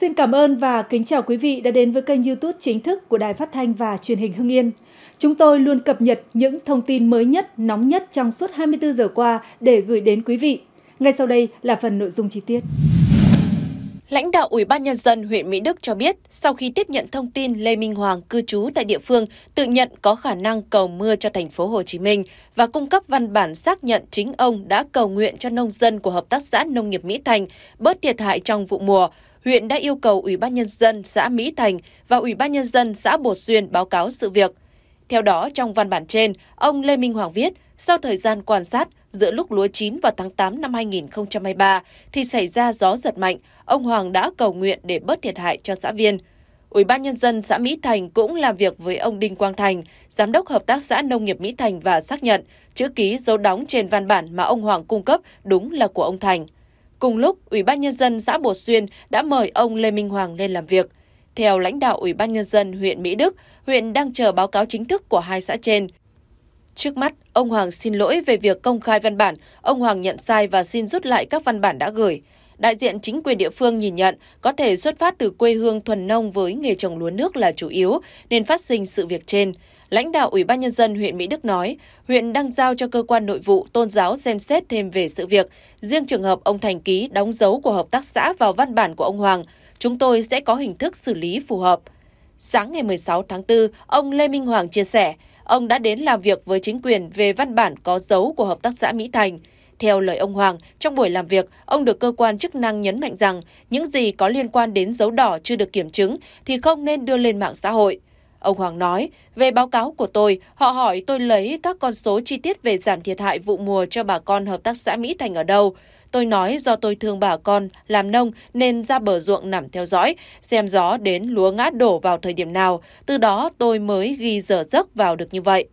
Xin cảm ơn và kính chào quý vị đã đến với kênh YouTube chính thức của Đài Phát thanh và Truyền hình Hưng Yên. Chúng tôi luôn cập nhật những thông tin mới nhất, nóng nhất trong suốt 24 giờ qua để gửi đến quý vị. Ngay sau đây là phần nội dung chi tiết. Lãnh đạo Ủy ban Nhân dân huyện Mỹ Đức cho biết, sau khi tiếp nhận thông tin Lê Minh Hoàng cư trú tại địa phương tự nhận có khả năng cầu mưa cho thành phố Hồ Chí Minh và cung cấp văn bản xác nhận chính ông đã cầu nguyện cho nông dân của Hợp tác xã Nông nghiệp Mỹ Thành bớt thiệt hại trong vụ mùa, huyện đã yêu cầu Ủy ban Nhân dân xã Mỹ Thành và Ủy ban Nhân dân xã Bột Xuyên báo cáo sự việc. Theo đó, trong văn bản trên, ông Lê Minh Hoàng viết, sau thời gian quan sát, giữa lúc lúa chín vào tháng 8 năm 2023 thì xảy ra gió giật mạnh, ông Hoàng đã cầu nguyện để bớt thiệt hại cho xã viên. Ủy ban nhân dân xã Mỹ Thành cũng làm việc với ông Đinh Quang Thành, giám đốc hợp tác xã nông nghiệp Mỹ Thành và xác nhận chữ ký dấu đóng trên văn bản mà ông Hoàng cung cấp đúng là của ông Thành. Cùng lúc, Ủy ban Nhân dân xã Bồ Xuyên đã mời ông Lê Minh Hoàng lên làm việc. Theo lãnh đạo Ủy ban Nhân dân huyện Mỹ Đức, huyện đang chờ báo cáo chính thức của hai xã trên. Trước mắt, ông Hoàng xin lỗi về việc công khai văn bản, ông Hoàng nhận sai và xin rút lại các văn bản đã gửi. Đại diện chính quyền địa phương nhìn nhận có thể xuất phát từ quê hương thuần nông với nghề trồng lúa nước là chủ yếu nên phát sinh sự việc trên lãnh đạo Ủy ban Nhân dân huyện Mỹ Đức nói, huyện đang giao cho cơ quan nội vụ tôn giáo xem xét thêm về sự việc. Riêng trường hợp ông Thành ký đóng dấu của hợp tác xã vào văn bản của ông Hoàng, chúng tôi sẽ có hình thức xử lý phù hợp. Sáng ngày 16 tháng 4, ông Lê Minh Hoàng chia sẻ, ông đã đến làm việc với chính quyền về văn bản có dấu của hợp tác xã Mỹ Thành. Theo lời ông Hoàng, trong buổi làm việc, ông được cơ quan chức năng nhấn mạnh rằng những gì có liên quan đến dấu đỏ chưa được kiểm chứng thì không nên đưa lên mạng xã hội. Ông Hoàng nói, về báo cáo của tôi, họ hỏi tôi lấy các con số chi tiết về giảm thiệt hại vụ mùa cho bà con hợp tác xã Mỹ Thành ở đâu. Tôi nói do tôi thương bà con, làm nông nên ra bờ ruộng nằm theo dõi, xem gió đến lúa ngã đổ vào thời điểm nào, từ đó tôi mới ghi giờ giấc vào được như vậy.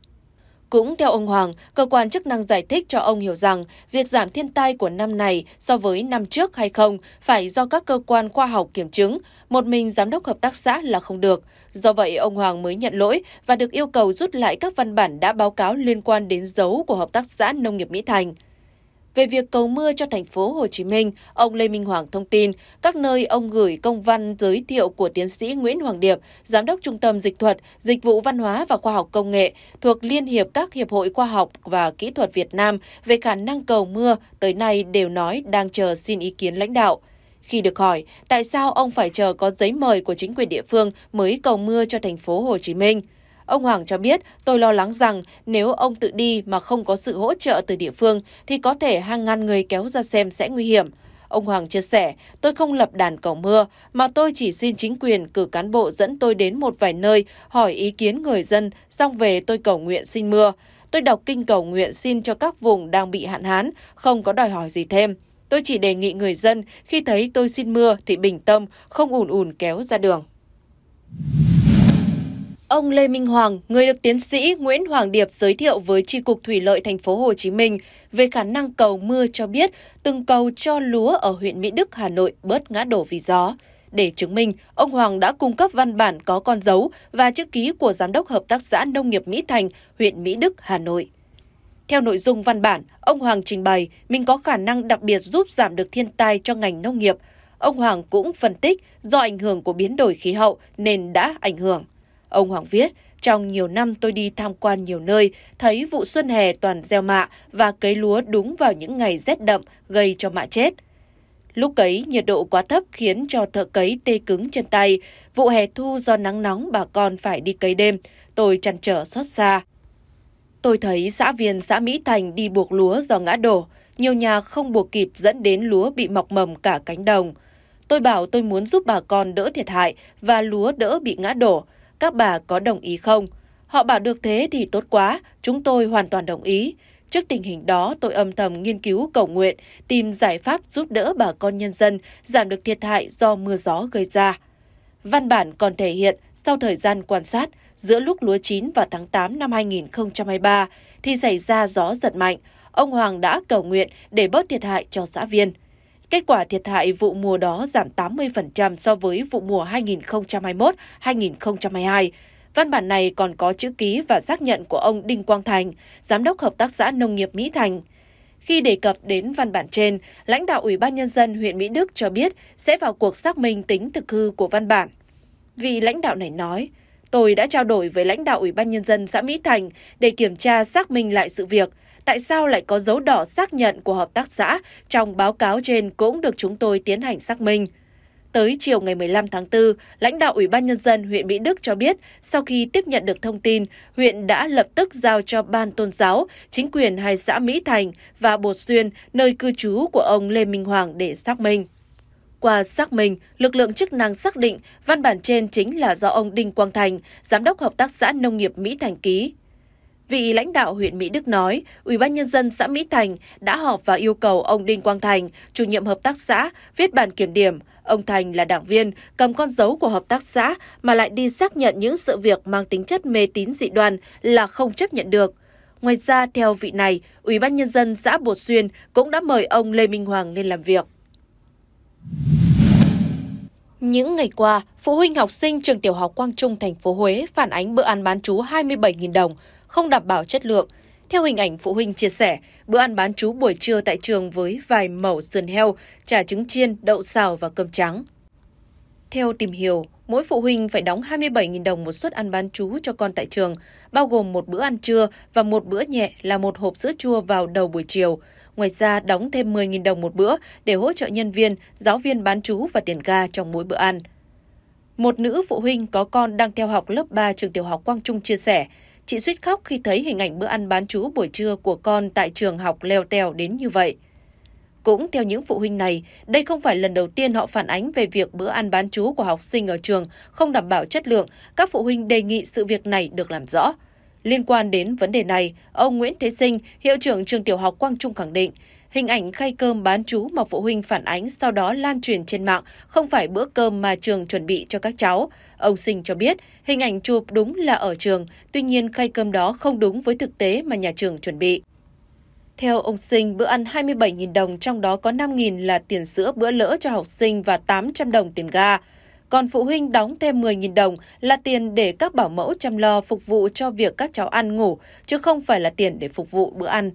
Cũng theo ông Hoàng, cơ quan chức năng giải thích cho ông hiểu rằng việc giảm thiên tai của năm này so với năm trước hay không phải do các cơ quan khoa học kiểm chứng, một mình giám đốc hợp tác xã là không được. Do vậy, ông Hoàng mới nhận lỗi và được yêu cầu rút lại các văn bản đã báo cáo liên quan đến dấu của hợp tác xã nông nghiệp Mỹ Thành. Về việc cầu mưa cho thành phố Hồ Chí Minh, ông Lê Minh Hoàng thông tin các nơi ông gửi công văn giới thiệu của tiến sĩ Nguyễn Hoàng Điệp, giám đốc Trung tâm Dịch thuật, Dịch vụ Văn hóa và Khoa học Công nghệ thuộc Liên hiệp các hiệp hội khoa học và kỹ thuật Việt Nam về khả năng cầu mưa tới nay đều nói đang chờ xin ý kiến lãnh đạo. Khi được hỏi tại sao ông phải chờ có giấy mời của chính quyền địa phương mới cầu mưa cho thành phố Hồ Chí Minh, Ông Hoàng cho biết, tôi lo lắng rằng nếu ông tự đi mà không có sự hỗ trợ từ địa phương thì có thể hàng ngàn người kéo ra xem sẽ nguy hiểm. Ông Hoàng chia sẻ, tôi không lập đàn cầu mưa, mà tôi chỉ xin chính quyền cử cán bộ dẫn tôi đến một vài nơi hỏi ý kiến người dân, xong về tôi cầu nguyện xin mưa. Tôi đọc kinh cầu nguyện xin cho các vùng đang bị hạn hán, không có đòi hỏi gì thêm. Tôi chỉ đề nghị người dân khi thấy tôi xin mưa thì bình tâm, không ùn ùn kéo ra đường. Ông Lê Minh Hoàng, người được tiến sĩ Nguyễn Hoàng Điệp giới thiệu với Tri cục Thủy lợi thành phố Hồ Chí Minh về khả năng cầu mưa cho biết từng cầu cho lúa ở huyện Mỹ Đức, Hà Nội bớt ngã đổ vì gió. Để chứng minh, ông Hoàng đã cung cấp văn bản có con dấu và chữ ký của Giám đốc Hợp tác xã Nông nghiệp Mỹ Thành, huyện Mỹ Đức, Hà Nội. Theo nội dung văn bản, ông Hoàng trình bày mình có khả năng đặc biệt giúp giảm được thiên tai cho ngành nông nghiệp. Ông Hoàng cũng phân tích do ảnh hưởng của biến đổi khí hậu nên đã ảnh hưởng. Ông Hoàng viết, trong nhiều năm tôi đi tham quan nhiều nơi, thấy vụ xuân hè toàn gieo mạ và cấy lúa đúng vào những ngày rét đậm gây cho mạ chết. Lúc cấy, nhiệt độ quá thấp khiến cho thợ cấy tê cứng chân tay. Vụ hè thu do nắng nóng bà con phải đi cấy đêm. Tôi chăn trở xót xa. Tôi thấy xã viên xã Mỹ Thành đi buộc lúa do ngã đổ. Nhiều nhà không buộc kịp dẫn đến lúa bị mọc mầm cả cánh đồng. Tôi bảo tôi muốn giúp bà con đỡ thiệt hại và lúa đỡ bị ngã đổ các bà có đồng ý không? Họ bảo được thế thì tốt quá, chúng tôi hoàn toàn đồng ý. Trước tình hình đó, tôi âm thầm nghiên cứu cầu nguyện, tìm giải pháp giúp đỡ bà con nhân dân giảm được thiệt hại do mưa gió gây ra. Văn bản còn thể hiện, sau thời gian quan sát, giữa lúc lúa chín và tháng 8 năm 2023 thì xảy ra gió giật mạnh. Ông Hoàng đã cầu nguyện để bớt thiệt hại cho xã viên. Kết quả thiệt hại vụ mùa đó giảm 80% so với vụ mùa 2021-2022. Văn bản này còn có chữ ký và xác nhận của ông Đinh Quang Thành, Giám đốc Hợp tác xã Nông nghiệp Mỹ Thành. Khi đề cập đến văn bản trên, lãnh đạo Ủy ban Nhân dân huyện Mỹ Đức cho biết sẽ vào cuộc xác minh tính thực hư của văn bản. Vị lãnh đạo này nói, tôi đã trao đổi với lãnh đạo Ủy ban Nhân dân xã Mỹ Thành để kiểm tra xác minh lại sự việc – tại sao lại có dấu đỏ xác nhận của hợp tác xã trong báo cáo trên cũng được chúng tôi tiến hành xác minh. Tới chiều ngày 15 tháng 4, lãnh đạo Ủy ban Nhân dân huyện Mỹ Đức cho biết, sau khi tiếp nhận được thông tin, huyện đã lập tức giao cho Ban Tôn giáo, chính quyền hai xã Mỹ Thành và Bột Xuyên, nơi cư trú của ông Lê Minh Hoàng để xác minh. Qua xác minh, lực lượng chức năng xác định văn bản trên chính là do ông Đinh Quang Thành, giám đốc hợp tác xã nông nghiệp Mỹ Thành ký. Vị lãnh đạo huyện Mỹ Đức nói, Ủy ban nhân dân xã Mỹ Thành đã họp và yêu cầu ông Đinh Quang Thành, chủ nhiệm hợp tác xã, viết bản kiểm điểm. Ông Thành là đảng viên, cầm con dấu của hợp tác xã mà lại đi xác nhận những sự việc mang tính chất mê tín dị đoan là không chấp nhận được. Ngoài ra, theo vị này, Ủy ban nhân dân xã Bột Xuyên cũng đã mời ông Lê Minh Hoàng lên làm việc. Những ngày qua, phụ huynh học sinh trường tiểu học Quang Trung thành phố Huế phản ánh bữa ăn bán trú 27.000 đồng không đảm bảo chất lượng. Theo hình ảnh phụ huynh chia sẻ, bữa ăn bán chú buổi trưa tại trường với vài mẩu sườn heo, chả trứng chiên, đậu xào và cơm trắng. Theo tìm hiểu, mỗi phụ huynh phải đóng 27.000 đồng một suất ăn bán chú cho con tại trường, bao gồm một bữa ăn trưa và một bữa nhẹ là một hộp sữa chua vào đầu buổi chiều. Ngoài ra, đóng thêm 10.000 đồng một bữa để hỗ trợ nhân viên, giáo viên bán chú và tiền ga trong mỗi bữa ăn. Một nữ phụ huynh có con đang theo học lớp 3 trường tiểu học Quang Trung chia sẻ, Chị suýt khóc khi thấy hình ảnh bữa ăn bán chú buổi trưa của con tại trường học leo tèo đến như vậy. Cũng theo những phụ huynh này, đây không phải lần đầu tiên họ phản ánh về việc bữa ăn bán chú của học sinh ở trường không đảm bảo chất lượng, các phụ huynh đề nghị sự việc này được làm rõ. Liên quan đến vấn đề này, ông Nguyễn Thế Sinh, hiệu trưởng trường tiểu học Quang Trung khẳng định, Hình ảnh khay cơm bán chú mà phụ huynh phản ánh sau đó lan truyền trên mạng không phải bữa cơm mà trường chuẩn bị cho các cháu. Ông Sinh cho biết, hình ảnh chụp đúng là ở trường, tuy nhiên khay cơm đó không đúng với thực tế mà nhà trường chuẩn bị. Theo ông Sinh, bữa ăn 27.000 đồng, trong đó có 5.000 là tiền sữa bữa lỡ cho học sinh và 800 đồng tiền ga. Còn phụ huynh đóng thêm 10.000 đồng là tiền để các bảo mẫu chăm lo phục vụ cho việc các cháu ăn ngủ, chứ không phải là tiền để phục vụ bữa ăn.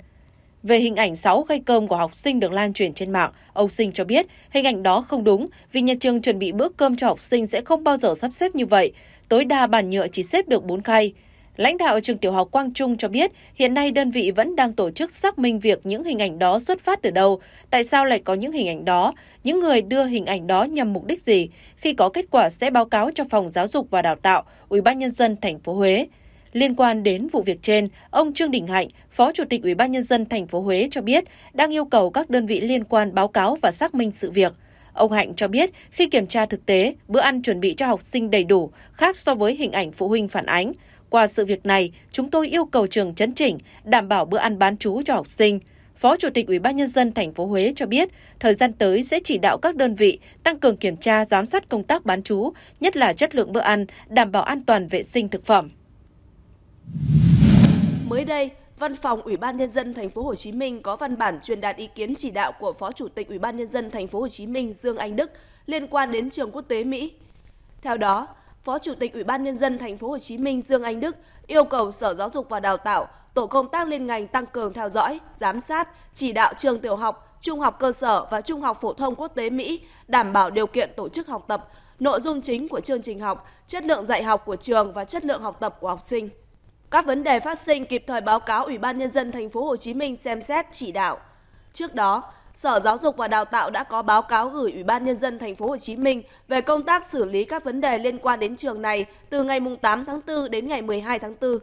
Về hình ảnh 6 khay cơm của học sinh được lan truyền trên mạng, ông Sinh cho biết hình ảnh đó không đúng vì nhà trường chuẩn bị bữa cơm cho học sinh sẽ không bao giờ sắp xếp như vậy. Tối đa bàn nhựa chỉ xếp được 4 khay. Lãnh đạo trường tiểu học Quang Trung cho biết hiện nay đơn vị vẫn đang tổ chức xác minh việc những hình ảnh đó xuất phát từ đâu, tại sao lại có những hình ảnh đó, những người đưa hình ảnh đó nhằm mục đích gì. Khi có kết quả sẽ báo cáo cho phòng giáo dục và đào tạo, ubnd ban thành phố Huế. Liên quan đến vụ việc trên, ông Trương Đình Hạnh, Phó Chủ tịch Ủy ban nhân dân thành phố Huế cho biết đang yêu cầu các đơn vị liên quan báo cáo và xác minh sự việc. Ông Hạnh cho biết khi kiểm tra thực tế, bữa ăn chuẩn bị cho học sinh đầy đủ, khác so với hình ảnh phụ huynh phản ánh. Qua sự việc này, chúng tôi yêu cầu trường chấn chỉnh, đảm bảo bữa ăn bán trú cho học sinh. Phó Chủ tịch Ủy ban nhân dân thành phố Huế cho biết, thời gian tới sẽ chỉ đạo các đơn vị tăng cường kiểm tra giám sát công tác bán trú, nhất là chất lượng bữa ăn, đảm bảo an toàn vệ sinh thực phẩm. Mới đây, Văn phòng Ủy ban nhân dân thành phố Hồ Chí Minh có văn bản truyền đạt ý kiến chỉ đạo của Phó Chủ tịch Ủy ban nhân dân thành phố Hồ Chí Minh Dương Anh Đức liên quan đến trường quốc tế Mỹ. Theo đó, Phó Chủ tịch Ủy ban nhân dân thành phố Hồ Chí Minh Dương Anh Đức yêu cầu Sở Giáo dục và Đào tạo, tổ công tác liên ngành tăng cường theo dõi, giám sát, chỉ đạo trường tiểu học, trung học cơ sở và trung học phổ thông quốc tế Mỹ đảm bảo điều kiện tổ chức học tập, nội dung chính của chương trình học, chất lượng dạy học của trường và chất lượng học tập của học sinh. Các vấn đề phát sinh kịp thời báo cáo Ủy ban nhân dân thành phố Hồ Chí Minh xem xét chỉ đạo. Trước đó, Sở Giáo dục và Đào tạo đã có báo cáo gửi Ủy ban nhân dân thành phố Hồ Chí Minh về công tác xử lý các vấn đề liên quan đến trường này từ ngày 8 tháng 4 đến ngày 12 tháng 4.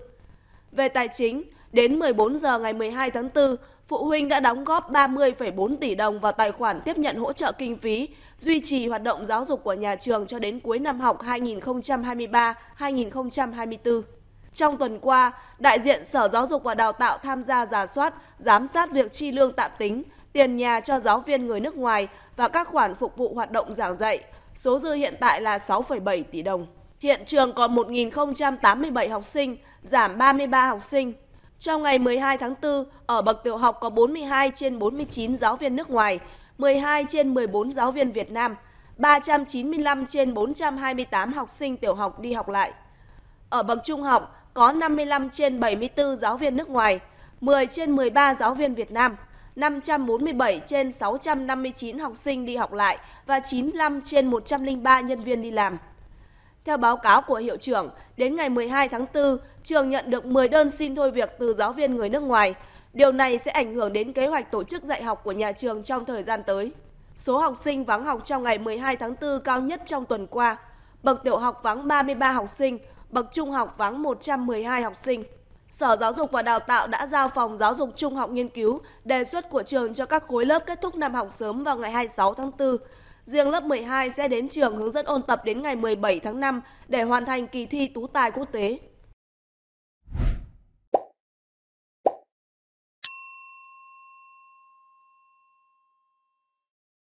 Về tài chính, đến 14 giờ ngày 12 tháng 4, phụ huynh đã đóng góp 30,4 tỷ đồng vào tài khoản tiếp nhận hỗ trợ kinh phí, duy trì hoạt động giáo dục của nhà trường cho đến cuối năm học 2023-2024. Trong tuần qua, đại diện Sở Giáo dục và Đào tạo tham gia giả soát, giám sát việc chi lương tạm tính, tiền nhà cho giáo viên người nước ngoài và các khoản phục vụ hoạt động giảng dạy. Số dư hiện tại là 6,7 tỷ đồng. Hiện trường còn 1.087 học sinh, giảm 33 học sinh. Trong ngày 12 tháng 4, ở bậc tiểu học có 42 trên 49 giáo viên nước ngoài, 12 trên 14 giáo viên Việt Nam, 395 trên 428 học sinh tiểu học đi học lại. Ở bậc trung học, có 55 trên 74 giáo viên nước ngoài, 10 trên 13 giáo viên Việt Nam, 547 trên 659 học sinh đi học lại và 95 trên 103 nhân viên đi làm. Theo báo cáo của hiệu trưởng, đến ngày 12 tháng 4, trường nhận được 10 đơn xin thôi việc từ giáo viên người nước ngoài. Điều này sẽ ảnh hưởng đến kế hoạch tổ chức dạy học của nhà trường trong thời gian tới. Số học sinh vắng học trong ngày 12 tháng 4 cao nhất trong tuần qua. Bậc tiểu học vắng 33 học sinh, bậc trung học vắng 112 học sinh. Sở Giáo dục và Đào tạo đã giao phòng giáo dục trung học nghiên cứu đề xuất của trường cho các khối lớp kết thúc năm học sớm vào ngày 26 tháng 4. Riêng lớp 12 sẽ đến trường hướng dẫn ôn tập đến ngày 17 tháng 5 để hoàn thành kỳ thi tú tài quốc tế.